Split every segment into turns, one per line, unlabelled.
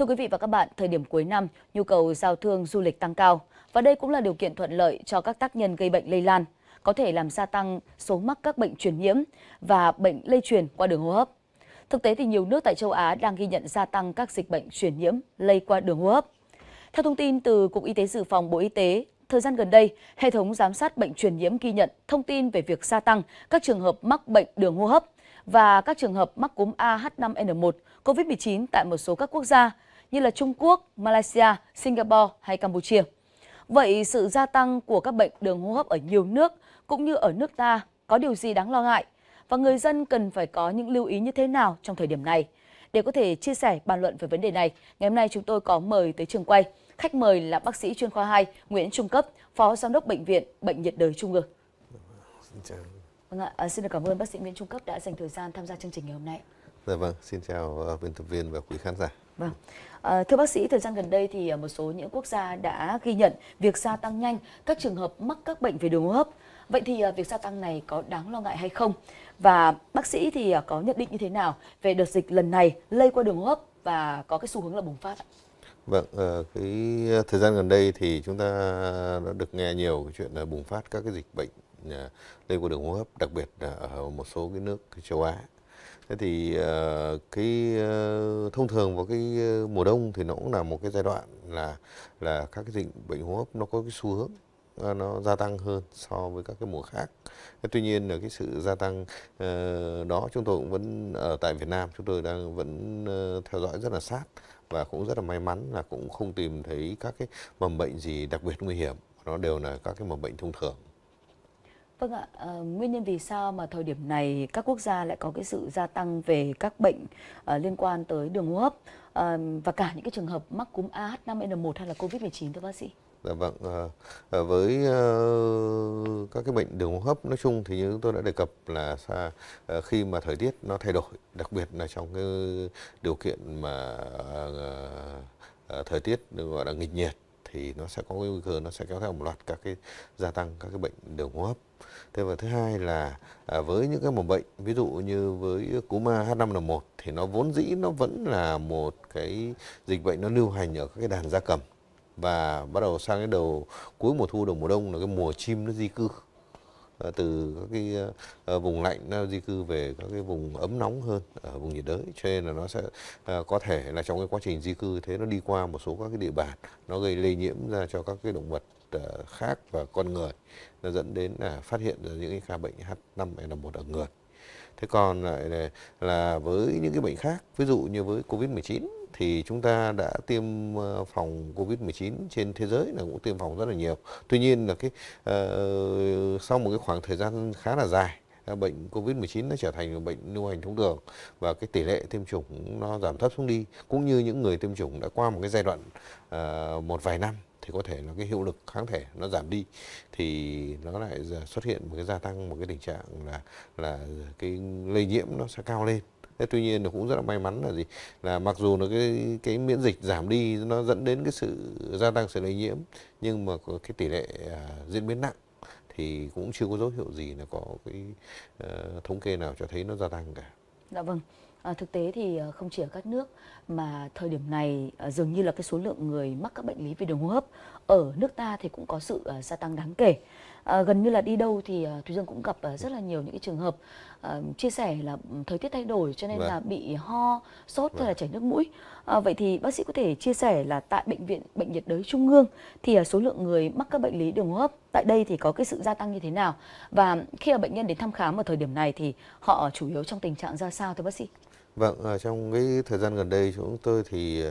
Thưa quý vị và các bạn, thời điểm cuối năm, nhu cầu giao thương du lịch tăng cao và đây cũng là điều kiện thuận lợi cho các tác nhân gây bệnh lây lan, có thể làm gia tăng số mắc các bệnh truyền nhiễm và bệnh lây truyền qua đường hô hấp. Thực tế thì nhiều nước tại châu Á đang ghi nhận gia tăng các dịch bệnh truyền nhiễm lây qua đường hô hấp. Theo thông tin từ Cục Y tế Dự phòng Bộ Y tế, thời gian gần đây, hệ thống giám sát bệnh truyền nhiễm ghi nhận thông tin về việc gia tăng các trường hợp mắc bệnh đường hô hấp và các trường hợp mắc cúm AH5N1, COVID-19 tại một số các quốc gia như là Trung Quốc, Malaysia, Singapore hay Campuchia. Vậy sự gia tăng của các bệnh đường hô hấp ở nhiều nước cũng như ở nước ta có điều gì đáng lo ngại? Và người dân cần phải có những lưu ý như thế nào trong thời điểm này? Để có thể chia sẻ bàn luận về vấn đề này, ngày hôm nay chúng tôi có mời tới trường quay. Khách mời là bác sĩ chuyên khoa 2 Nguyễn Trung Cấp, Phó Giám đốc Bệnh viện Bệnh nhiệt đới Trung ương. Vâng ạ, vâng à, xin được cảm ơn bác sĩ Nguyễn Trung Cấp đã dành thời gian tham gia chương trình ngày hôm nay.
Dạ vâng, xin chào ờ, biên tập viên và quý khán giả.
Vâng. À, thưa bác sĩ, thời gian gần đây thì ờ, một số những quốc gia đã ghi nhận việc gia tăng nhanh các trường hợp mắc các bệnh về đường hô hấp. Vậy thì việc gia tăng này có đáng lo ngại hay không? Và bác sĩ thì có nhận định như thế nào về đợt dịch lần này lây qua đường hô hấp và có cái xu hướng là bùng phát
Vâng, cái thời gian gần đây thì chúng ta đã được nghe nhiều cái chuyện là bùng phát các cái dịch bệnh lây qua đường hô hấp, đặc biệt là ở một số cái nước châu Á thế thì ờ, cái ờ, thông thường vào cái ờ, mùa đông thì nó cũng là một cái giai đoạn là là các cái dịch bệnh hô hấp nó có cái xu hướng nó gia tăng hơn so với các cái mùa khác. tuy nhiên là cái sự gia tăng đó chúng tôi cũng vẫn ở tại Việt Nam chúng tôi đang vẫn theo dõi rất là sát và cũng rất là may mắn là cũng không tìm thấy các cái mầm bệnh gì đặc biệt nguy hiểm nó đều là các cái mầm bệnh thông thường.
Vâng ạ, à, nguyên nhân vì sao mà thời điểm này các quốc gia lại có cái sự gia tăng về các bệnh à, liên quan tới đường hô hấp à, và cả những cái trường hợp mắc cúm AH5N1 hay là COVID-19 thưa bác sĩ?
Dạ vâng, à, với uh, các cái bệnh đường hô hấp nói chung thì như tôi đã đề cập là xa, uh, khi mà thời tiết nó thay đổi, đặc biệt là trong cái điều kiện mà uh, uh, thời tiết được gọi là nghịch nhiệt thì nó sẽ có cái nguy cơ nó sẽ kéo theo một loạt các cái gia tăng các cái bệnh đường hô hấp thế và thứ hai là à, với những cái mầm bệnh ví dụ như với cúm H5N1 thì nó vốn dĩ nó vẫn là một cái dịch bệnh nó lưu hành ở các cái đàn gia cầm và bắt đầu sang cái đầu cuối mùa thu đầu mùa đông là cái mùa chim nó di cư Ờ, từ các cái ờ, vùng lạnh ờ, di cư về các cái vùng ấm nóng hơn ở vùng nhiệt đới cho nên là nó sẽ có thể là trong cái quá trình di cư thế nó đi qua một số các cái địa bàn nó gây lây nhiễm ra cho các cái động vật khác và con người nó dẫn đến là phát hiện ra những cái ca bệnh H5N1 ở người. Thế còn lại là với những cái bệnh khác, ví dụ như với Covid-19 thì chúng ta đã tiêm ờ, phòng Covid-19 trên thế giới là cũng tiêm phòng rất là nhiều. Tuy nhiên là cái uh, sau một cái khoảng thời gian khá là dài ờ, bệnh Covid-19 nó trở thành một bệnh lưu hành thông thường và cái tỷ lệ tiêm chủng nó giảm thấp xuống đi cũng như những người tiêm chủng đã qua một cái giai đoạn uh, một vài năm thì có thể là cái hiệu lực kháng thể nó giảm đi thì nó lại xuất hiện một cái gia tăng một cái tình trạng là là cái lây nhiễm nó sẽ cao lên thế tuy nhiên cũng rất là may mắn là gì là mặc dù là cái cái miễn dịch giảm đi nó dẫn đến cái sự gia tăng sự lây nhiễm nhưng mà có cái tỷ lệ à, diễn biến nặng thì cũng chưa có dấu hiệu gì là có cái uh, thống kê nào cho thấy nó gia tăng cả.
Dạ vâng. À, thực tế thì ờ, không chỉ ở các nước mà thời điểm này à, dường như là cái số lượng người mắc các bệnh lý về đường hô hấp ở nước ta thì cũng có sự à, gia tăng đáng kể à, gần như là đi đâu thì à, ờ, thúy dương cũng gặp à, rất là nhiều những cái trường hợp à, chia sẻ là ừ, thời tiết thay đổi cho nên vâng. là bị ho sốt vâng. hay là vâng. chảy nước mũi à, vậy thì bác sĩ có thể chia sẻ là tại bệnh viện bệnh nhiệt đới trung ương thì à, số lượng người mắc các bệnh lý đường hô hấp tại đây thì có cái sự gia tăng như thế nào và khi mà bệnh nhân đến thăm khám ở thời điểm này thì họ chủ yếu trong tình trạng ra sao thưa bác sĩ
Vâng, trong cái thời gian gần đây chúng tôi thì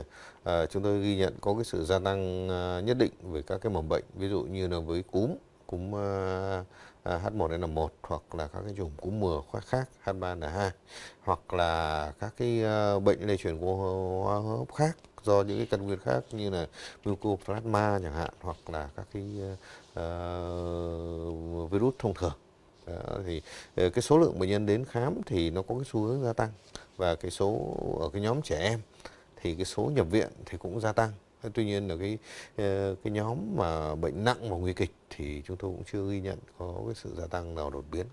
à, chúng tôi ghi nhận có cái sự gia tăng à, nhất định về các cái mầm bệnh, ví dụ như là với cúm, cúm ờ, ờ, H1N1 hoặc là các cái chủng cúm mùa khác khác H3N2 hoặc là các cái ờ, bệnh lây truyền qua hô hấp khác do những cái căn nguyên khác như là mucoplasma chẳng hạn hoặc là các cái uh, virus thông thường đó, thì cái số lượng bệnh nhân đến khám thì nó có cái xu hướng gia tăng và cái số ở cái nhóm trẻ em thì cái số nhập viện thì cũng gia tăng tuy nhiên là cái ờ, cái nhóm mà bệnh nặng và nguy kịch thì chúng tôi cũng chưa ghi nhận có cái sự gia tăng nào đột biến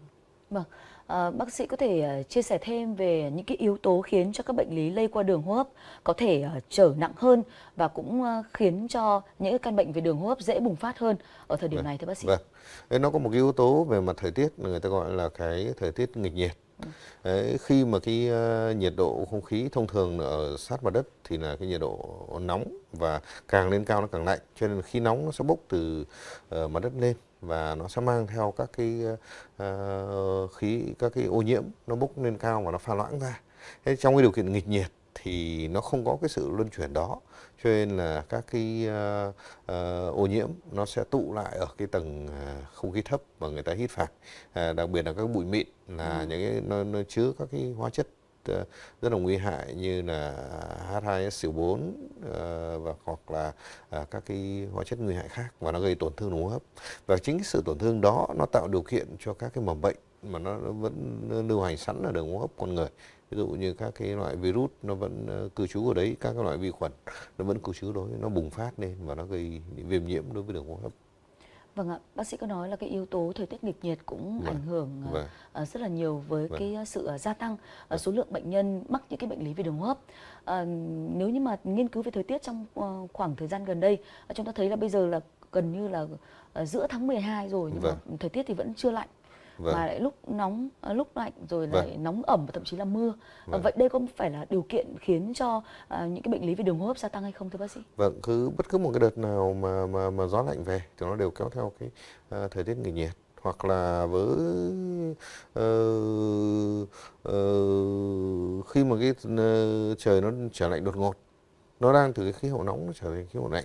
vâng à, bác sĩ có thể ờ, chia sẻ thêm về những cái yếu tố khiến cho các bệnh lý lây qua đường hô hấp có thể trở nặng hơn và cũng khiến cho những căn bệnh về đường hô hấp dễ bùng phát hơn ở thời điểm vâng. này thưa bác sĩ
vâng nó có một cái yếu tố về mặt thời tiết người ta gọi là cái thời tiết nghịch nhiệt Đấy, khi mà cái uh, nhiệt độ không khí thông thường ở sát mặt đất thì là cái nhiệt độ nóng và càng lên cao nó càng lạnh cho nên khi nóng nó sẽ bốc từ uh, mặt đất lên và nó sẽ mang theo các cái uh, khí các cái ô nhiễm nó bốc lên cao và nó pha loãng ra thế trong cái điều kiện nghịch nhiệt thì nó không có cái sự luân chuyển đó cho nên là các cái uh, uh, ô nhiễm nó sẽ tụ lại ở cái tầng à, không khí thấp mà người ta hít phải à, đặc biệt là các bụi mịn là ừ. những cái nó, nó chứa các cái hóa chất ờ, rất là nguy hại như là h 2 s 4 và hoặc là à, các cái hóa chất nguy hại khác và nó gây tổn thương đường hô hấp và chính cái sự tổn thương đó nó tạo điều kiện cho các cái mầm bệnh mà nó, nó vẫn lưu hành sẵn ở đường hô hấp con người ví dụ như các cái loại virus nó vẫn ờ, cư trú ở đấy các cái loại vi khuẩn nó vẫn cư trú đối nó bùng phát lên và nó gây viêm nhiễm đối với đường hô hấp
Vâng ạ, bác sĩ có nói là cái yếu tố thời tiết nghịch nhiệt cũng vâng. ảnh hưởng ờ, vâng. Ờ, rất là nhiều với vâng. cái sự gia tăng vâng. số lượng bệnh nhân mắc những cái bệnh lý về đường hô hấp. Uh, nếu như mà nghiên cứu về thời tiết trong khoảng thời gian gần đây, chúng ta thấy là bây giờ là gần như là giữa tháng 12 rồi nhưng vâng. mà thời tiết thì vẫn chưa lạnh vâng. mà lại lúc nóng ờ, lúc lạnh rồi vâng. lại nóng ẩm và thậm chí là mưa ờ, vâng. vậy đây có phải là điều kiện khiến cho à, những cái bệnh lý về đường hô hấp gia tăng hay không thưa bác sĩ
vâng cứ bất cứ một cái đợt nào mà mà mà gió lạnh về thì nó đều kéo theo cái à, thời tiết nghỉ nhiệt hoặc là với uh, uh, khi mà cái uh, trời nó trở lạnh đột ngột nó đang từ cái khí hậu nóng trở thành khí hậu lạnh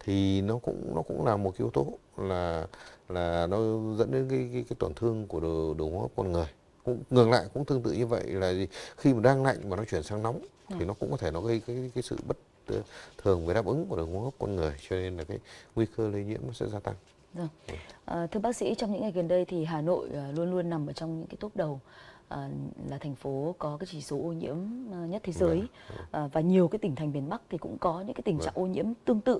thì nó cũng nó cũng là một cái yếu tố là là nó dẫn đến cái cái, cái tổn thương của đường, đường hô hấp con người cũng ngược lại cũng tương tự như vậy là gì? khi mà đang lạnh mà nó chuyển sang nóng ừ. thì nó cũng có thể nó gây cái cái sự bất thường về đáp ứng của đường hô hấp con người cho nên là cái nguy cơ lây nhiễm nó sẽ gia tăng.
Vâng. À, thưa bác sĩ, trong những ngày gần đây thì Hà Nội ờ, luôn luôn nằm ở trong những cái top đầu Ờ, là thành phố có cái chỉ số ô nhiễm ờ, nhất thế dạ. giới dạ. Ờ, và nhiều cái tỉnh thành miền Bắc thì cũng có những cái tình dạ. trạng ô nhiễm tương tự.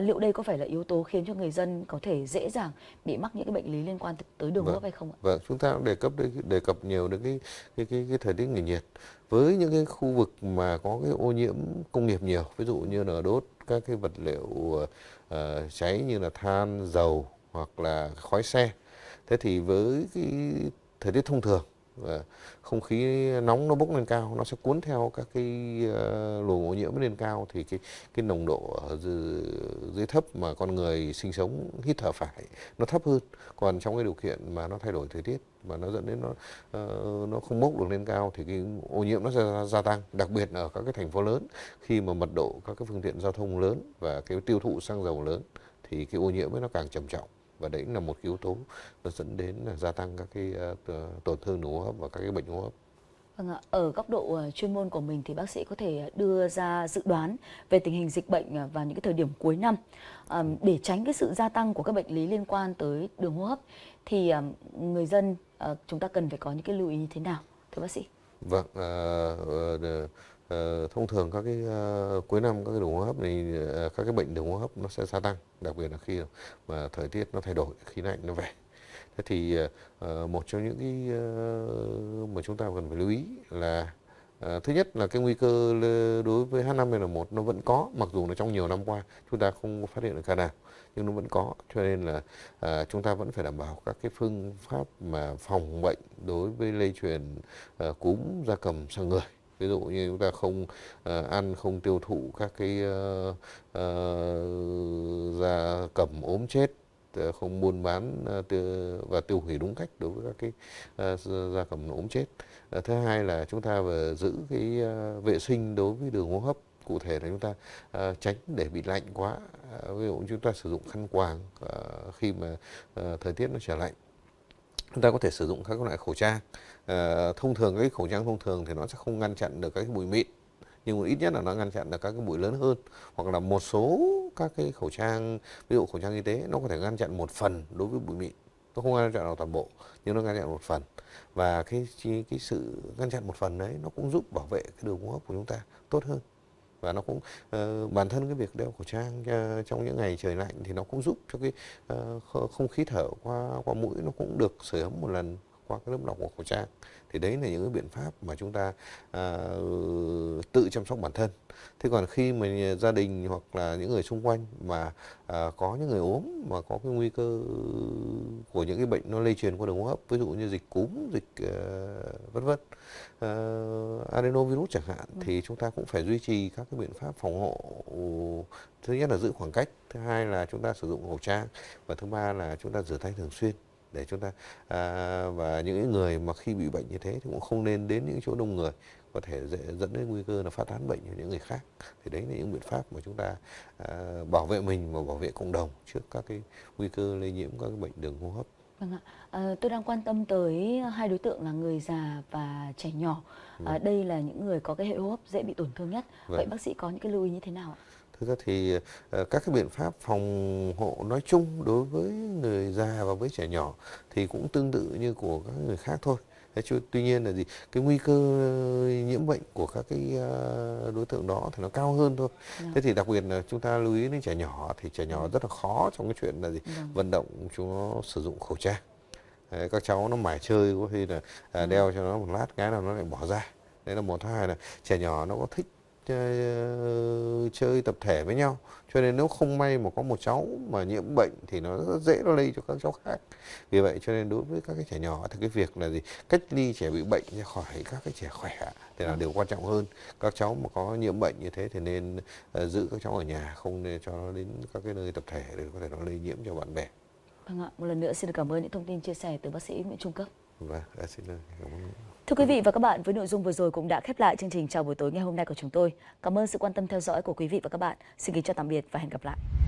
liệu đây có phải là yếu tố khiến cho người dân có thể dễ dàng bị mắc những cái bệnh lý liên quan tới đường vâng. hô hấp hay không ạ?
Vâng, chúng ta cũng đề cập đề cập nhiều đến cái cái cái, cái thời tiết nghỉ nhiệt với những cái khu vực mà có cái ô nhiễm công nghiệp nhiều, ví dụ như là đốt các cái vật liệu uh, cháy như là than, dầu hoặc là khói xe. Thế thì với cái thời tiết thông thường và không khí nóng nó bốc lên cao nó sẽ cuốn theo các cái uh, luồng ô nhiễm lên cao thì cái cái nồng độ ở dưới, thấp mà con người sinh sống hít thở phải nó thấp hơn còn trong cái điều kiện mà nó thay đổi thời tiết mà nó dẫn đến nó ờ, nó không bốc được lên cao thì cái ô nhiễm nó sẽ gia tăng đặc biệt ở các cái thành phố lớn khi mà mật độ các cái phương tiện giao thông lớn và cái tiêu thụ xăng dầu lớn thì cái ô nhiễm nó càng trầm trọng và đấy là một yếu tố nó dẫn đến là gia tăng các cái ờ, tổn thương đường hô hấp và các cái bệnh hô hấp.
Vâng ạ, ở góc độ ờ, chuyên môn của mình thì bác sĩ có thể đưa ra dự đoán về tình hình dịch bệnh ờ, vào những cái thời điểm cuối năm để tránh cái sự gia tăng của các bệnh lý liên quan tới đường hô hấp thì người dân chúng ta cần phải có những cái lưu ý như thế nào thưa bác sĩ?
Vâng, uh, uh, Ờ, thông thường các cái ờ, cuối năm các cái đường hô hấp này ờ, các cái bệnh đường hô hấp nó sẽ gia tăng đặc biệt là khi mà thời tiết nó thay đổi khí lạnh nó về thế thì một trong những cái mà chúng ta cần phải lưu ý là À, thứ nhất là cái nguy cơ đối với H5N1 nó vẫn có mặc dù là trong nhiều năm qua chúng ta không phát hiện được ca nào nhưng nó vẫn có cho nên là à, chúng ta vẫn phải đảm bảo các cái phương pháp mà phòng bệnh đối với lây truyền à, cúm gia cầm sang người ví dụ như chúng ta không uh, ăn không tiêu thụ các cái uh, uh, da cầm ốm chết không buôn bán và tiêu hủy đúng cách đối với các cái gia cầm ốm chết. Thứ hai là chúng ta vừa giữ cái vệ sinh đối với đường hô hấp cụ thể là chúng ta tránh để bị lạnh quá ví dụ chúng ta sử dụng khăn quàng khi mà thời tiết nó trở lạnh chúng ta có thể sử dụng các loại khẩu trang à, thông thường cái khẩu trang thông thường thì nó sẽ không ngăn chặn được các cái bụi mịn nhưng ít nhất là nó ngăn chặn được các cái bụi lớn hơn hoặc là một số các cái khẩu trang ví dụ khẩu trang y tế nó có thể ngăn chặn một phần đối với bụi mịn nó không ngăn chặn được toàn bộ nhưng nó ngăn chặn một phần và cái cái sự ngăn chặn một phần đấy nó cũng giúp bảo vệ cái đường hô hấp của chúng ta tốt hơn và nó cũng uh, bản thân cái việc đeo khẩu trang uh, trong những ngày trời lạnh thì nó cũng giúp cho cái uh, không khí thở qua qua mũi nó cũng được sửa ấm một lần qua cái lớp lọc của khẩu trang thì đấy là những cái biện pháp mà chúng ta à, tự chăm sóc bản thân thế còn khi mà gia đình hoặc là những người xung quanh mà à, có những người ốm mà có cái nguy cơ của những cái bệnh nó lây truyền qua đường hô hấp ví dụ như dịch cúm dịch à, vân vân à, adenovirus chẳng hạn ừ. thì chúng ta cũng phải duy trì các cái biện pháp phòng hộ thứ nhất là giữ khoảng cách thứ hai là chúng ta sử dụng khẩu trang và thứ ba là chúng ta rửa tay thường xuyên để chúng ta à, và những người mà khi bị bệnh như thế thì cũng không nên đến những chỗ đông người có thể dễ dẫn đến nguy cơ là phát tán bệnh cho những người khác thì đấy là những biện pháp mà chúng ta à, bảo vệ mình và bảo vệ cộng đồng trước các cái nguy cơ lây nhiễm các cái bệnh đường hô hấp
Vâng ạ, à, tôi đang quan tâm tới hai đối tượng là người già và trẻ nhỏ. À, đây là những người có cái hệ hô hấp dễ bị tổn thương nhất. Vâng. Vậy bác sĩ có những cái lưu ý như thế nào ạ?
thực ra thì ờ, các cái biện pháp phòng hộ nói chung đối với người già và với trẻ nhỏ thì cũng tương tự như của các người khác thôi tuy nhiên là gì cái nguy cơ nhiễm bệnh của các cái ờ, đối tượng đó thì nó cao hơn thôi dạ. thế thì đặc biệt là chúng ta lưu ý đến trẻ nhỏ thì trẻ nhỏ dạ. rất là khó trong cái chuyện là gì dạ. vận động chúng nó sử dụng khẩu trang các cháu nó mải chơi có khi là à, đeo cho nó một lát cái nào nó lại bỏ ra đấy là một thứ hai là trẻ nhỏ nó có thích uh, chơi tập thể với nhau cho nên nếu không may mà có một cháu mà nhiễm bệnh thì nó rất dễ nó lây cho các cháu khác vì vậy cho nên đối với các cái trẻ nhỏ thì cái việc là gì cách ly trẻ bị bệnh ra khỏi các cái trẻ khỏe thì là điều quan trọng hơn các cháu mà có nhiễm bệnh như thế thì nên uh, giữ các cháu ở nhà không nên cho nó đến các cái nơi tập thể để có thể nó lây nhiễm cho bạn bè vâng ạ
một lần nữa xin được cảm ơn những thông tin chia sẻ từ bác sĩ Nguyễn Trung Cấp
Vâng, dạ xin cảm ơn.
Thưa quý vị và các bạn, với nội dung vừa rồi cũng đã khép lại chương trình chào buổi tối ngày hôm nay của chúng tôi. Cảm ơn sự quan tâm theo dõi của quý vị và các bạn. Xin kính chào tạm biệt và hẹn gặp lại.